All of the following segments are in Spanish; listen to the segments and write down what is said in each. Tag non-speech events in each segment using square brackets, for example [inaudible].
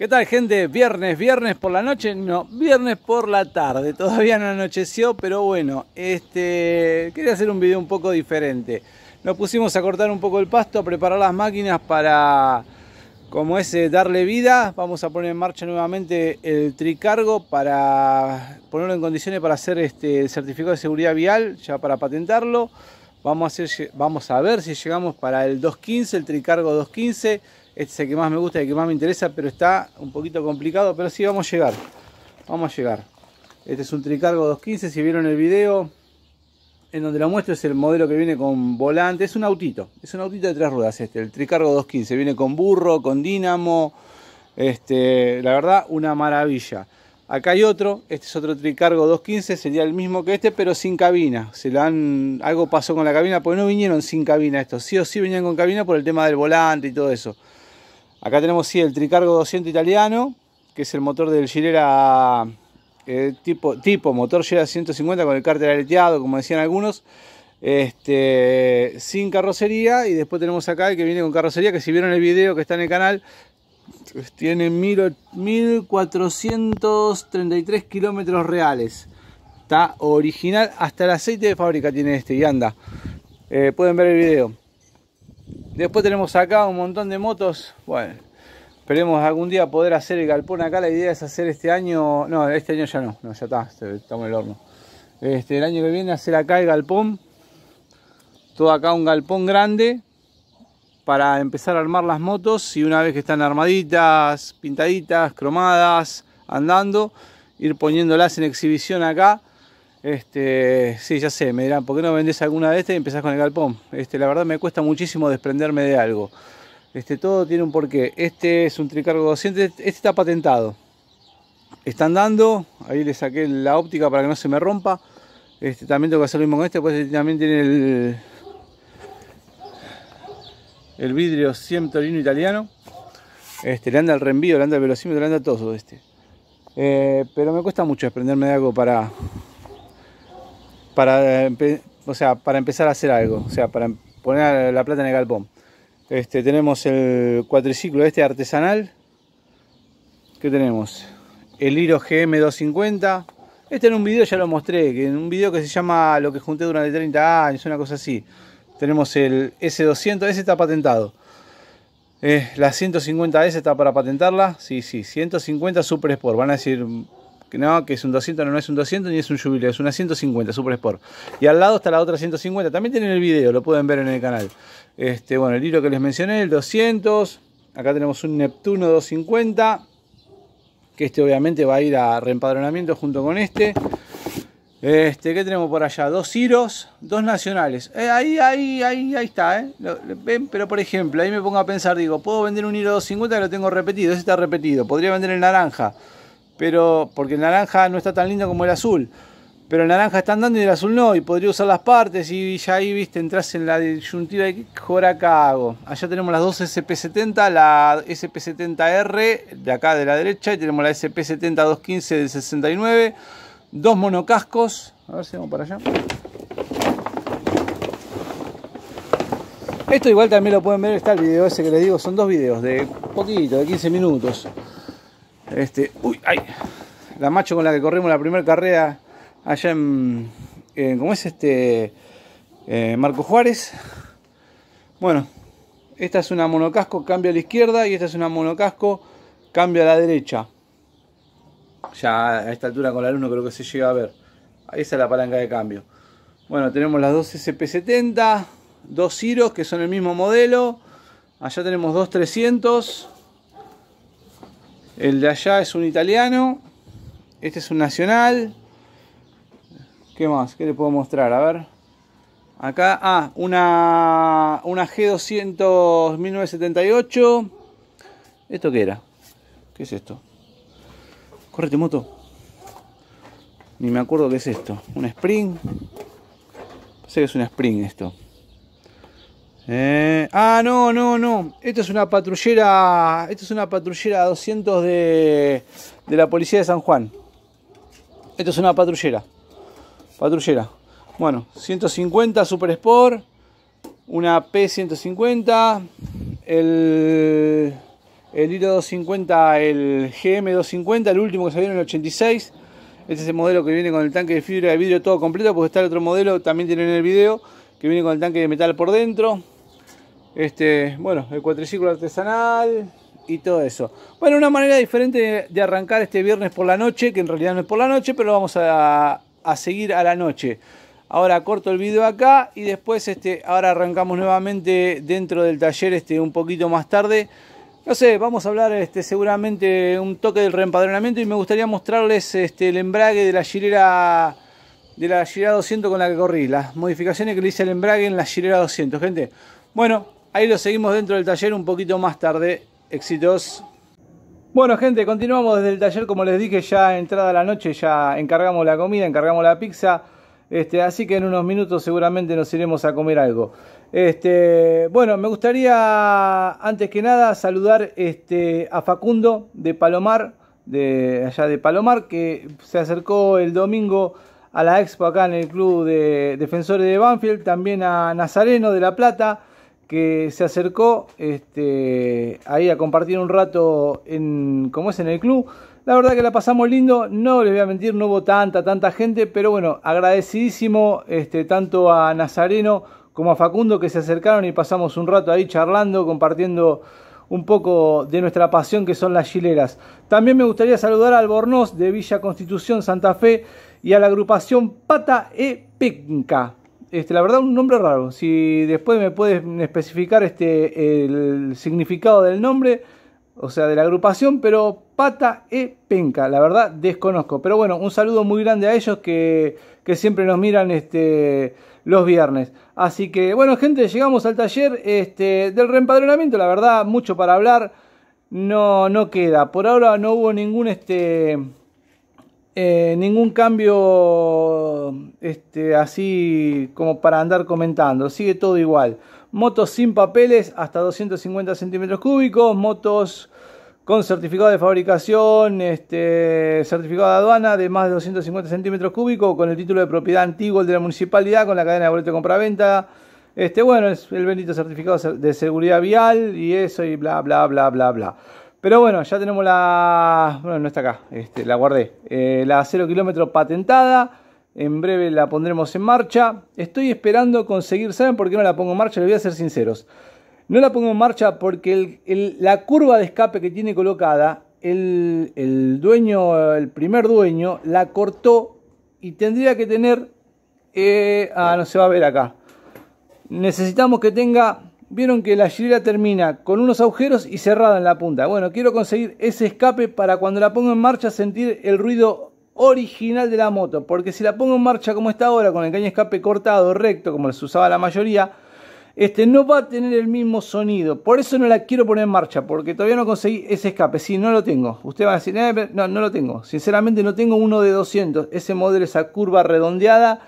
¿Qué tal gente? Viernes, viernes por la noche, no, viernes por la tarde. Todavía no anocheció, pero bueno, este quería hacer un video un poco diferente. Nos pusimos a cortar un poco el pasto, a preparar las máquinas para como es eh, darle vida. Vamos a poner en marcha nuevamente el tricargo para ponerlo en condiciones para hacer este el certificado de seguridad vial, ya para patentarlo. Vamos a, vamos a ver si llegamos para el 215, el tricargo 215 este es el que más me gusta, y el que más me interesa, pero está un poquito complicado, pero sí vamos a llegar. Vamos a llegar. Este es un tricargo 215, si vieron el video en donde lo muestro es el modelo que viene con volante, es un autito, es un autito de tres ruedas este, el Tricargo 215, viene con burro, con dínamo, este, la verdad una maravilla. Acá hay otro, este es otro Tricargo 215, sería el mismo que este, pero sin cabina. Se le han, algo pasó con la cabina, porque no vinieron sin cabina estos, sí o sí venían con cabina por el tema del volante y todo eso. Acá tenemos sí, el tricargo 200 italiano, que es el motor del Gilera eh, tipo, motor Gilera 150 con el cárter aleteado, como decían algunos. Este, sin carrocería y después tenemos acá el que viene con carrocería que si vieron el video que está en el canal tiene 1433 kilómetros reales está original hasta el aceite de fábrica tiene este y anda eh, pueden ver el video Después tenemos acá un montón de motos. Bueno, esperemos algún día poder hacer el galpón acá. La idea es hacer este año. No, este año ya no, no ya está, este, estamos en el horno. Este, el año que viene hacer acá el galpón. Todo acá un galpón grande para empezar a armar las motos y una vez que están armaditas, pintaditas, cromadas, andando, ir poniéndolas en exhibición acá este, sí, ya sé, me dirán, ¿por qué no vendés alguna de estas y empezás con el galpón? Este, la verdad me cuesta muchísimo desprenderme de algo. Este, todo tiene un porqué. Este es un tricargo 200, este, este está patentado. Están dando, ahí le saqué la óptica para que no se me rompa. Este, también tengo que hacer lo mismo con este, pues este también tiene el, el vidrio torino italiano. Este, le anda el reenvío, le anda el velocímetro, le anda todo este. Eh, pero me cuesta mucho desprenderme de algo para, para, o sea, para empezar a hacer algo, o sea, para poner la plata en el galpón. Este, tenemos el cuatriciclo este artesanal. ¿Qué tenemos? El Hiro GM250. Este en un video ya lo mostré, que en un video que se llama Lo que junté durante 30 años, una cosa así. Tenemos el S200, ese está patentado. Eh, la 150S está para patentarla. Sí, sí, 150 Super Sport. Van a decir, que no, que es un 200, no, no es un 200 ni es un jubileo, es una 150 Super Sport. Y al lado está la otra 150, también tienen el video, lo pueden ver en el canal. Este, bueno, el hilo que les mencioné, el 200, acá tenemos un Neptuno 250, que este obviamente va a ir a reempadronamiento junto con este. Este, ¿qué tenemos por allá? Dos Hiros, dos nacionales. Eh, ahí, ahí, ahí, ahí está, ¿eh? Ven, pero por ejemplo, ahí me pongo a pensar, digo, puedo vender un hilo 250 que lo tengo repetido, ese está repetido. Podría vender el naranja pero porque el naranja no está tan lindo como el azul. Pero el naranja está andando y el azul no, y podría usar las partes, y ya ahí, viste, entras en la disyuntiva de qué acá hago. Allá tenemos las dos SP70, la SP70R de acá de la derecha, y tenemos la SP70-215 del 69, dos monocascos, a ver si vamos para allá. Esto igual también lo pueden ver, está el video ese que les digo, son dos videos de poquito, de 15 minutos. Este, uy, ay, la macho con la que corrimos la primera carrera allá en, ¿cómo es este? Eh, Marco Juárez. Bueno, esta es una monocasco, cambia a la izquierda y esta es una monocasco, cambia a la derecha. Ya a esta altura con la luz no creo que se llega a ver. Ahí está la palanca de cambio. Bueno, tenemos las dos SP70, dos Ciros que son el mismo modelo. Allá tenemos dos 300. El de allá es un italiano. Este es un nacional. ¿Qué más? ¿Qué le puedo mostrar? A ver. Acá, ah, una, una G200 1978. ¿Esto qué era? ¿Qué es esto? Correte, moto. Ni me acuerdo qué es esto. ¿Un Spring? Sé que es un Spring esto. Eh, ah, no, no, no. esto es una patrullera. esto es una patrullera 200 de, la policía de San Juan. esto es una patrullera. Patrullera. Bueno, 150 Super Sport. Una P150. El. El 250, el GM250, el último que salió en el 86. Este es el modelo que viene con el tanque de fibra de vidrio todo completo. Porque está el otro modelo, también tienen en el video, que viene con el tanque de metal por dentro. Este, bueno, el cuatriciclo artesanal y todo eso. Bueno, una manera diferente de arrancar este viernes por la noche, que en realidad no es por la noche, pero vamos a, seguir a la noche. Ahora corto el video acá y después este, ahora arrancamos nuevamente dentro del taller este, un poquito más tarde. No sé, vamos a hablar este, seguramente un toque del reempadronamiento y me gustaría mostrarles este, el embrague de la gilera de la Girera 200 con la que corrí, las modificaciones que le hice al embrague en la Girera 200, gente. Bueno, Ahí lo seguimos dentro del taller un poquito más tarde. Éxitos. Bueno gente, continuamos desde el taller, como les dije, ya entrada la noche, ya encargamos la comida, encargamos la pizza, este, así que en unos minutos seguramente nos iremos a comer algo. Este, bueno, me gustaría antes que nada saludar este, a Facundo de Palomar, de allá de Palomar, que se acercó el domingo a la expo acá en el club de defensores de Banfield, también a Nazareno de La Plata que se acercó este, ahí a compartir un rato en, como es en el club. La verdad que la pasamos lindo, no les voy a mentir, no hubo tanta, tanta gente, pero bueno, agradecidísimo este, tanto a Nazareno como a Facundo que se acercaron y pasamos un rato ahí charlando, compartiendo un poco de nuestra pasión que son las chileras. También me gustaría saludar a Albornoz de Villa Constitución Santa Fe y a la agrupación Pata e Penca. Este, la verdad un nombre raro. Si después me puedes especificar este, el significado del nombre, o sea, de la agrupación, pero Pata e Penca, la verdad desconozco. Pero bueno, un saludo muy grande a ellos que, siempre nos miran este, los viernes. Así que bueno, gente, llegamos al taller este, del reempadronamiento, la verdad, mucho para hablar. No, no queda. Por ahora no hubo ningún este eh, ningún cambio este, así como para andar comentando, sigue todo igual. Motos sin papeles hasta 250 centímetros cúbicos, motos con certificado de fabricación, este, certificado de aduana de más de 250 centímetros cúbicos, con el título de propiedad antiguo de la municipalidad, con la cadena de boleto de compraventa. Este, bueno, es el bendito certificado de seguridad vial y eso y bla, bla, bla, bla, bla. Pero bueno, ya tenemos la. Bueno, no está acá, este, la guardé. Eh, la 0 kilómetro patentada. En breve la pondremos en marcha. Estoy esperando conseguir. ¿Saben por qué no la pongo en marcha? Le voy a ser sinceros. No la pongo en marcha porque la curva de escape que tiene colocada, el, dueño, el primer dueño, la cortó y tendría que tener. Eh, ah, no se va a ver acá. Necesitamos que tenga vieron que la chilera termina con unos agujeros y cerrada en la punta. Bueno, quiero conseguir ese escape para cuando la pongo en marcha sentir el ruido original de la moto, porque si la pongo en marcha como está ahora, con el caño escape cortado, recto, como les usaba la mayoría, este, no va a tener el mismo sonido. Por eso no la quiero poner en marcha, porque todavía no conseguí ese escape. Si no lo tengo. Usted va a decir, eh, no, no lo tengo. Sinceramente no tengo uno de 200. Ese modelo, esa curva redondeada,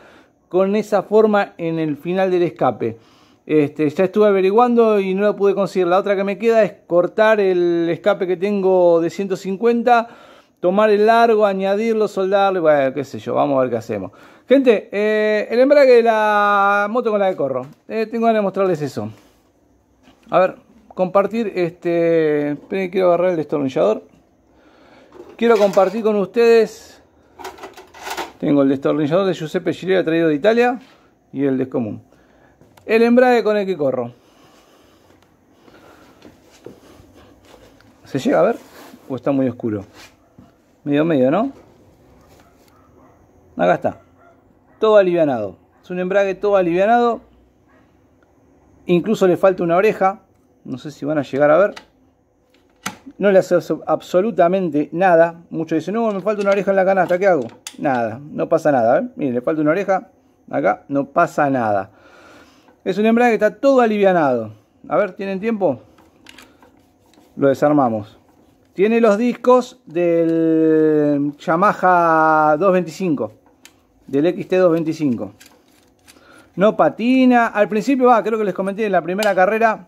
con esa forma en el final del escape. Este, ya estuve averiguando y no lo pude conseguir. La otra que me queda es cortar el escape que tengo de 150, tomar el largo, añadirlo, soldarlo, y bueno, qué sé yo, vamos a ver qué hacemos. Gente, eh, el embrague de la moto con la que corro. Eh, tengo ganas de mostrarles eso. A ver, compartir este... quiero agarrar el destornillador. Quiero compartir con ustedes... Tengo el destornillador de Giuseppe Girea traído de Italia y el descomún el embrague con el que corro. ¿Se llega a ver? ¿O está muy oscuro? Medio medio, ¿no? Acá está. Todo alivianado. Es un embrague todo alivianado. Incluso le falta una oreja. No sé si van a llegar a ver. No le hace absolutamente nada. Muchos dicen, no, me falta una oreja en la canasta. ¿Qué hago? Nada. No pasa nada. ¿eh? Miren, le falta una oreja. Acá no pasa nada. Es un embrague que está todo alivianado. A ver, ¿tienen tiempo? Lo desarmamos. Tiene los discos del Yamaha 225. Del XT225. No patina. Al principio creo que les comenté en la primera carrera.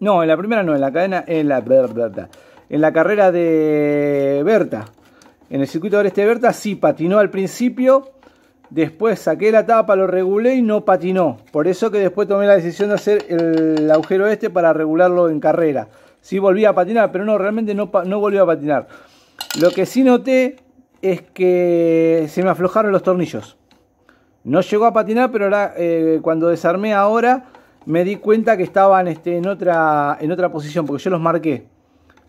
No, en la primera no, en la cadena. En la, en la carrera de Berta. En el circuito de este Berta sí patinó al principio Después saqué la tapa, lo regulé y no patinó. Por eso que después tomé la decisión de hacer el agujero este para regularlo en carrera. Sí volví a patinar, pero no, realmente no, no volvió a patinar. Lo que sí noté es que se me aflojaron los tornillos. No llegó a patinar, pero ahora, eh, cuando desarmé ahora me di cuenta que estaban este, en, otra, en otra posición, porque yo los marqué.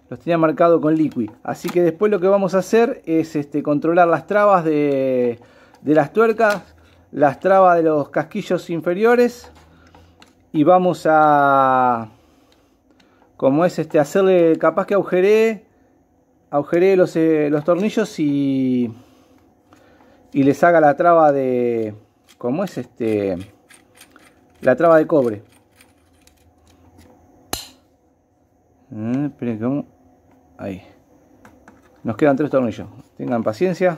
Los tenía marcado con liquid. Así que después lo que vamos a hacer es este, controlar las trabas de de las tuercas, las trabas de los casquillos inferiores y vamos a, como es este, hacerle capaz que agujere agujere eh, los, tornillos y, y les haga la traba de, como es este, la traba de cobre. Mm, ahí. Nos quedan tres tornillos. Tengan paciencia.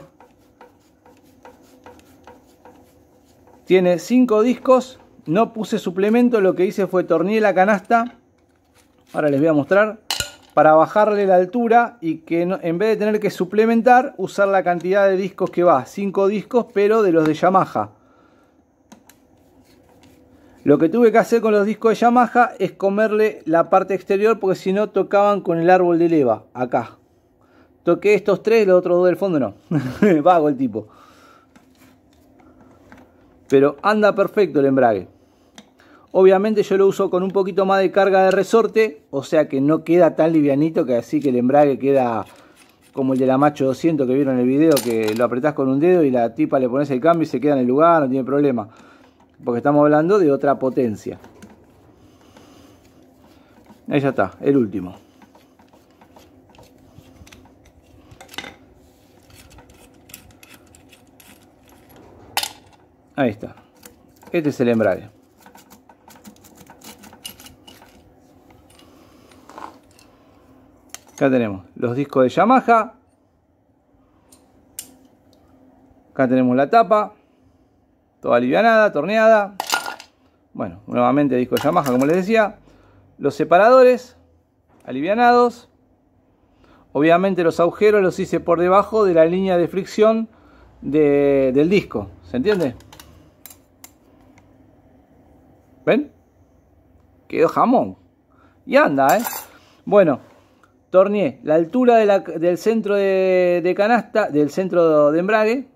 Tiene 5 discos. No puse suplemento, lo que hice fue torneé la canasta. Ahora les voy a mostrar. Para bajarle la altura y que en vez de tener que suplementar, usar la cantidad de discos que va. 5 discos, pero de los de Yamaha. Lo que tuve que hacer con los discos de Yamaha es comerle la parte exterior porque si no tocaban con el árbol de leva, acá. Toqué estos tres, los otros dos del fondo no. [laughs] Vago el tipo pero anda perfecto el embrague. Obviamente yo lo uso con un poquito más de carga de resorte, o sea que no queda tan livianito que así que el embrague queda como el de la Macho 200 que vieron en el video, que lo apretás con un dedo y la tipa le pones el cambio y se queda en el lugar, no tiene problema. Porque estamos hablando de otra potencia. Ahí ya está, el último. Ahí está. Este es el embrague. Acá tenemos los discos de Yamaha. Acá tenemos la tapa. Toda alivianada, torneada. Bueno, nuevamente discos de Yamaha, como les decía. Los separadores alivianados. Obviamente los agujeros los hice por debajo de la línea de fricción del disco. ¿Se entiende? ¿Ven? Quedó jamón. Y anda, ¿eh? Bueno, torneé la altura del centro de, canasta, del centro de embrague,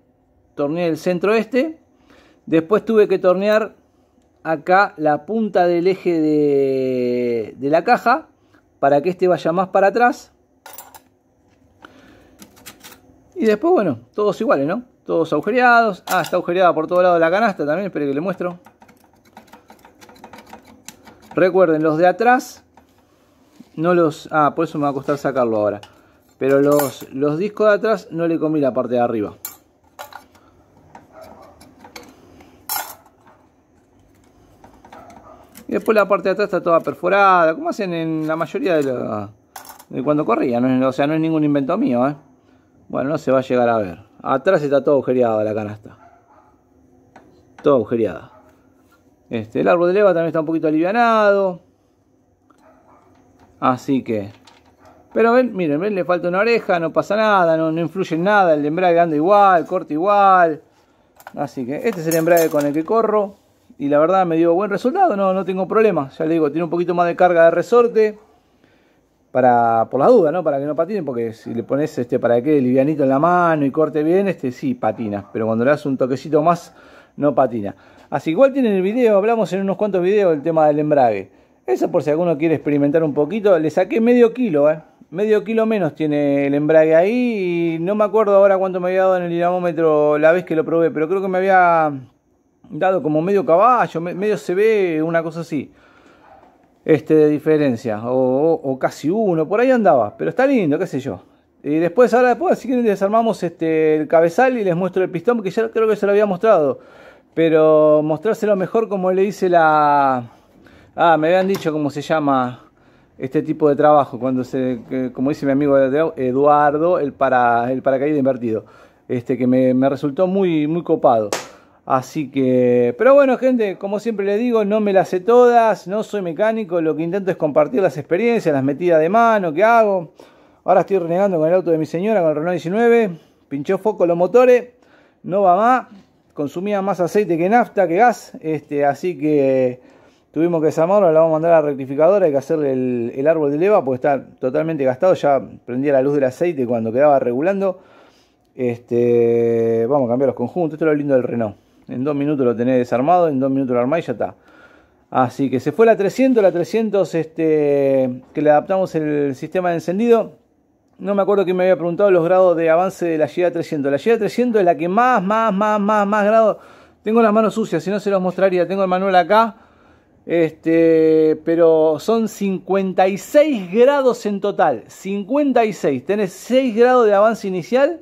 torneé el centro este. Después tuve que tornear acá la punta del eje de, la caja para que este vaya más para atrás. Y después, bueno, todos iguales, ¿no? Todos agujereados. Ah, está agujereada por todo lado la canasta también, espero que le muestro. Recuerden, los de atrás, no los... Ah, por eso me va a costar sacarlo ahora. Pero los, los discos de atrás no le comí la parte de arriba. Y después la parte de atrás está toda perforada, como hacen en la mayoría de, cuando corría. o sea, no es ningún invento mío. ¿eh? Bueno, no se va a llegar a ver. Atrás está todo agujereado la canasta. Todo agujereada. Este, el árbol de leva también está un poquito alivianado. Así que. Pero ven, miren, ven, le falta una oreja, no pasa nada, no, no influye en nada. El embrague anda igual, corta igual. Así que este es el embrague con el que corro. Y la verdad me dio buen resultado, no, no tengo problema. Ya le digo, tiene un poquito más de carga de resorte. Para, por la duda, ¿no? Para que no patinen, porque si le pones este para que livianito en la mano y corte bien, este sí patina. Pero cuando le das un toquecito más no patina. Así igual tienen el video, hablamos en unos cuantos videos del tema del embrague. Eso por si alguno quiere experimentar un poquito. Le saqué medio kilo, ¿eh? Medio kilo menos tiene el embrague ahí. Y no me acuerdo ahora cuánto me había dado en el dinamómetro la vez que lo probé, pero creo que me había dado como medio caballo, medio se ve, una cosa así. Este de diferencia, o, casi uno, por ahí andaba, pero está lindo, qué sé yo. Y después, ahora después, así que desarmamos este, el cabezal y les muestro el pistón, que ya creo que se lo había mostrado pero mostrárselo mejor como le dice la... Ah, me habían dicho cómo se llama este tipo de trabajo, cuando se, como dice mi amigo Eduardo, el, para, el paracaídas invertido, este que me, resultó muy, muy copado. Así que, pero bueno, gente, como siempre le digo, no me las sé todas, no soy mecánico, lo que intento es compartir las experiencias, las metidas de mano que hago. Ahora estoy renegando con el auto de mi señora, con el Renault 19, pinchó foco los motores, no va más consumía más aceite que nafta, que gas, este, así que tuvimos que desarmarlo, la vamos a mandar a la rectificadora, hay que hacerle el, árbol de leva, porque está totalmente gastado, ya prendía la luz del aceite cuando quedaba regulando. Este, vamos a cambiar los conjuntos, esto es lo lindo del Renault. En dos minutos lo tenés desarmado, en dos minutos lo armáis y ya está. Así que se fue la 300, la 300 este, que le adaptamos el sistema de encendido no me acuerdo que me había preguntado los grados de avance de la Llega 300. La Llega 300 es la que más, más, más, más, más grados. Tengo las manos sucias, si no se los mostraría. Tengo el manual acá. Este, pero son 56 grados en total. 56. Tenés 6 grados de avance inicial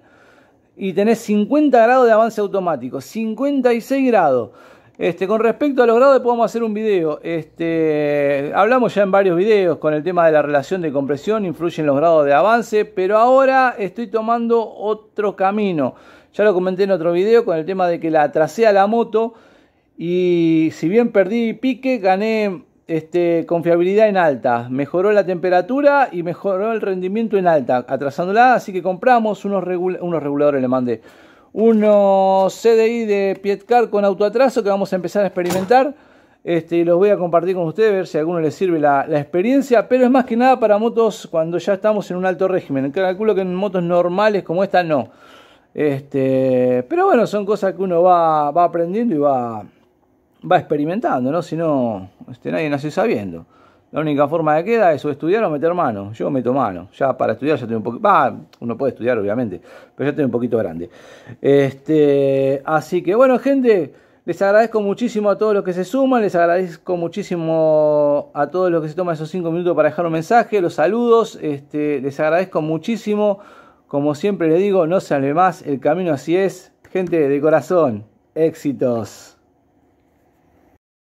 y tenés 50 grados de avance automático. 56 grados. Este, con respecto a los grados, podemos hacer un video. Este, hablamos ya en varios videos con el tema de la relación de compresión, influyen los grados de avance, pero ahora estoy tomando otro camino. Ya lo comenté en otro video con el tema de que la tracé a la moto y si bien perdí pique, gané este, confiabilidad en alta. Mejoró la temperatura y mejoró el rendimiento en alta, atrasándola, así que compramos unos reguladores, le mandé unos CDI de Pietcar con autoatraso que vamos a empezar a experimentar. Este, y los voy a compartir con ustedes, ver si a alguno les sirve la, experiencia, pero es más que nada para motos cuando ya estamos en un alto régimen. Calculo que en motos normales como esta no. Este, pero bueno, son cosas que uno va, aprendiendo y va, experimentando, ¿no? Si no, este, nadie nace sabiendo. La única forma de queda es o estudiar o meter mano. Yo meto mano. Ya para estudiar ya tengo un poquito. uno puede estudiar, obviamente, pero ya tengo un poquito grande. Este, así que bueno, gente. Les agradezco muchísimo a todos los que se suman, les agradezco muchísimo a todos los que se toman esos cinco minutos para dejar un mensaje, los saludos, este, les agradezco muchísimo. Como siempre les digo, no se hable más, el camino así es. Gente de corazón, éxitos.